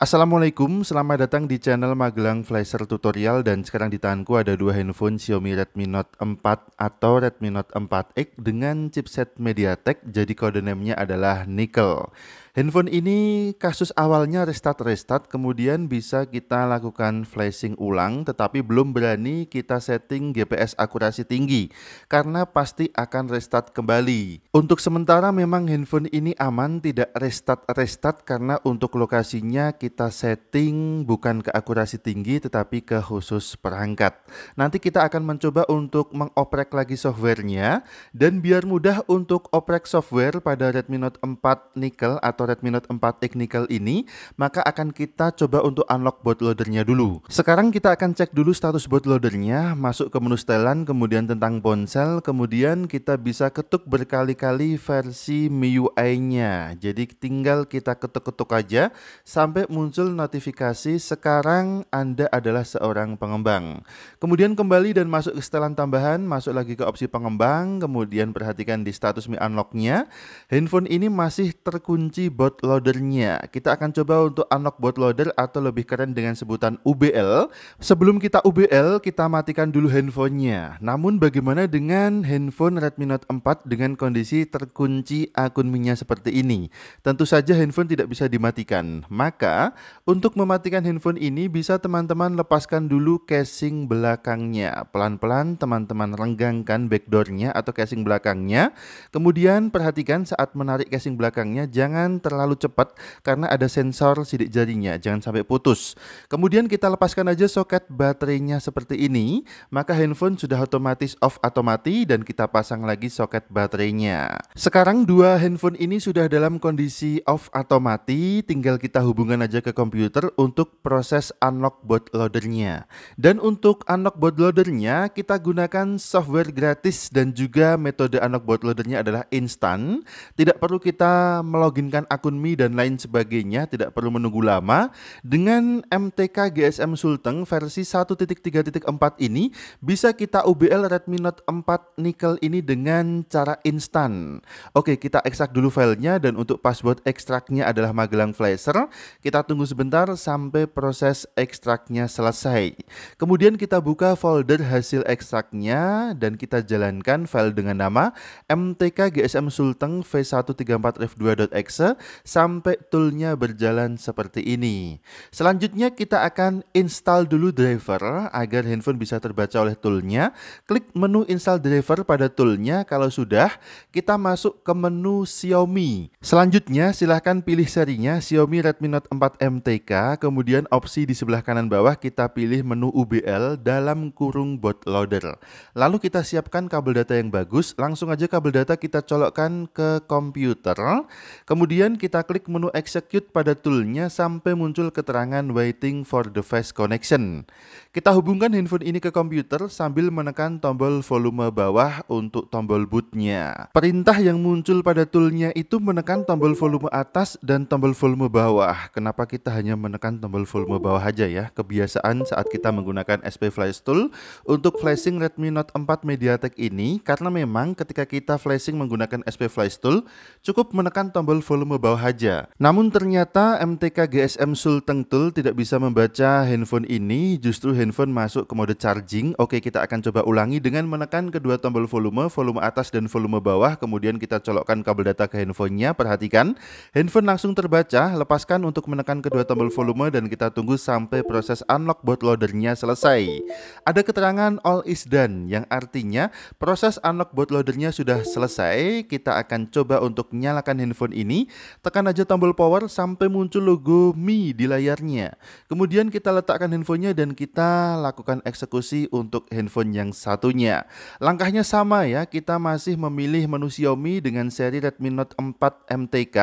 Assalamualaikum, selamat datang di channel Magelang Flasher Tutorial dan sekarang di tanganku ada dua handphone Xiaomi Redmi Note 4 atau Redmi Note 4X dengan chipset MediaTek jadi kode namanya adalah Nickel. Handphone ini kasus awalnya restart-restart, kemudian bisa kita lakukan flashing ulang, tetapi belum berani kita setting GPS akurasi tinggi, karena pasti akan restart kembali. Untuk sementara memang handphone ini aman, tidak restart-restart, karena untuk lokasinya kita setting bukan ke akurasi tinggi, tetapi ke khusus perangkat. Nanti kita akan mencoba untuk mengoprek lagi softwarenya, dan biar mudah untuk oprek software pada Redmi Note 4 Nickel atau atau Redmi Note 4 Technical ini, maka akan kita coba untuk unlock bootloadernya dulu. Sekarang kita akan cek dulu status bootloadernya, masuk ke menu setelan, kemudian tentang ponsel, kemudian kita bisa ketuk berkali-kali versi MIUI-nya. Jadi tinggal kita ketuk-ketuk aja sampai muncul notifikasi sekarang Anda adalah seorang pengembang. Kemudian kembali dan masuk ke setelan tambahan, masuk lagi ke opsi pengembang, kemudian perhatikan di status Mi Unlock-nya, handphone ini masih terkunci bootloadernya. Kita akan coba untuk unlock bootloader atau lebih keren dengan sebutan UBL. Sebelum kita UBL, kita matikan dulu handphonenya. Namun bagaimana dengan handphone Redmi Note 4 dengan kondisi terkunci akun minyak seperti ini? Tentu saja handphone tidak bisa dimatikan. Maka untuk mematikan handphone ini bisa teman-teman lepaskan dulu casing belakangnya. Pelan-pelan teman-teman renggangkan backdoornya atau casing belakangnya. Kemudian perhatikan saat menarik casing belakangnya jangan terlalu cepat karena ada sensor sidik jarinya, jangan sampai putus. Kemudian kita lepaskan aja soket baterainya seperti ini, maka handphone sudah otomatis off atau mati dan kita pasang lagi soket baterainya. Sekarang dua handphone ini sudah dalam kondisi off atau mati, tinggal kita hubungkan aja ke komputer untuk proses unlock bootloadernya. Dan untuk unlock bootloadernya kita gunakan software gratis dan juga metode unlock bootloadernya adalah instan. Tidak perlu kita meloginkan akun Mi dan lain sebagainya tidak perlu menunggu lama. Dengan MTK GSM Sulteng versi 1.3.4 ini bisa kita UBL Redmi Note 4 Nickel ini dengan cara instan. Oke, kita ekstrak dulu filenya dan untuk password ekstraknya adalah Magelang Flasher. Kita tunggu sebentar sampai proses ekstraknya selesai. Kemudian kita buka folder hasil ekstraknya dan kita jalankan file dengan nama MTK GSM Sulteng V134F2.exe sampai toolnya berjalan seperti ini. Selanjutnya kita akan install dulu driver agar handphone bisa terbaca oleh toolnya. Klik menu install driver pada toolnya. Kalau sudah, kita masuk ke menu Xiaomi. Selanjutnya silahkan pilih serinya Xiaomi Redmi Note 4 MTK. Kemudian opsi di sebelah kanan bawah kita pilih menu UBL dalam kurung bootloader. Lalu kita siapkan kabel data yang bagus. Langsung aja kabel data kita colokkan ke komputer. Kemudian Kemudian kita klik menu execute pada toolnya sampai muncul keterangan waiting for device connection. Kita hubungkan handphone ini ke komputer sambil menekan tombol volume bawah untuk tombol bootnya. Perintah yang muncul pada toolnya itu menekan tombol volume atas dan tombol volume bawah. Kenapa kita hanya menekan tombol volume bawah aja ya? Kebiasaan saat kita menggunakan SP Flash Tool untuk flashing Redmi Note 4 MediaTek ini karena memang ketika kita flashing menggunakan SP Flash Tool cukup menekan tombol volume bawa haja. Namun ternyata MTK GSM Sulteng Tool tidak bisa membaca handphone ini, justru handphone masuk ke mode charging. Oke, kita akan coba ulangi dengan menekan kedua tombol volume, volume atas dan volume bawah, kemudian kita colokkan kabel data ke handphonenya, perhatikan. Handphone langsung terbaca, lepaskan untuk menekan kedua tombol volume dan kita tunggu sampai proses unlock bootloadernya selesai. Ada keterangan all is done, yang artinya proses unlock bootloadernya sudah selesai, kita akan coba untuk nyalakan handphone ini Tekan aja tombol power sampai muncul logo Mi di layarnya. Kemudian kita letakkan handphonenya dan kita lakukan eksekusi untuk handphone yang satunya. Langkahnya sama ya, kita masih memilih menu Xiaomi dengan seri Redmi Note 4 MTK.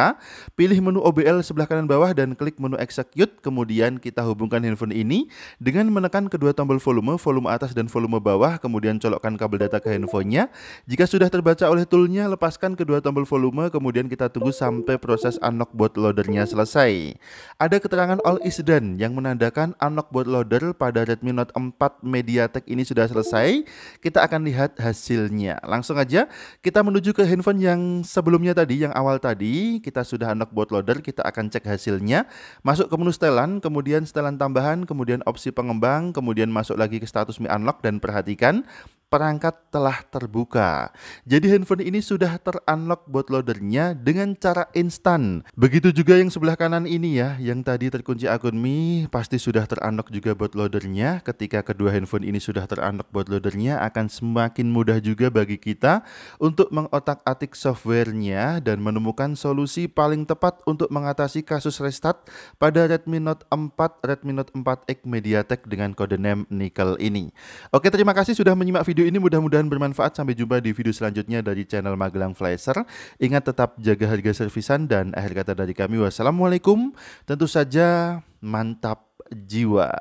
Pilih menu OBL sebelah kanan bawah dan klik menu execute. Kemudian kita hubungkan handphone ini dengan menekan kedua tombol volume, volume atas dan volume bawah. Kemudian colokkan kabel data ke handphonenya. Jika sudah terbaca oleh toolnya, lepaskan kedua tombol volume. Kemudian kita tunggu sampai proses unlock bootloadernya selesai. Ada keterangan all is done yang menandakan unlock bootloader pada Redmi Note 4 MediaTek ini sudah selesai. Kita akan lihat hasilnya. Langsung aja kita menuju ke handphone yang sebelumnya tadi, yang awal tadi. Kita sudah unlock bootloader, kita akan cek hasilnya. Masuk ke menu setelan, kemudian setelan tambahan, kemudian opsi pengembang, kemudian masuk lagi ke status Mi Unlock dan perhatikan perangkat telah terbuka. Jadi handphone ini sudah terunlock bootloadernya dengan cara instan. Begitu juga yang sebelah kanan ini ya, yang tadi terkunci akun Mi pasti sudah terunlock juga bootloadernya. Ketika kedua handphone ini sudah terunlock bootloadernya akan semakin mudah juga bagi kita untuk mengotak-atik softwarenya dan menemukan solusi paling tepat untuk mengatasi kasus restart pada Redmi Note 4, Redmi Note 4X MediaTek dengan kode name Nickel ini. Oke, terima kasih sudah menyimak video video ini mudah-mudahan bermanfaat. Sampai jumpa di video selanjutnya dari channel Magelang Flasher. Ingat tetap jaga harga servisan dan akhir kata dari kami. Wassalamualaikum. Tentu saja mantap jiwa.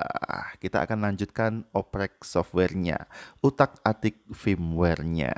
Kita akan lanjutkan oprek softwarenya, utak-atik firmwarenya.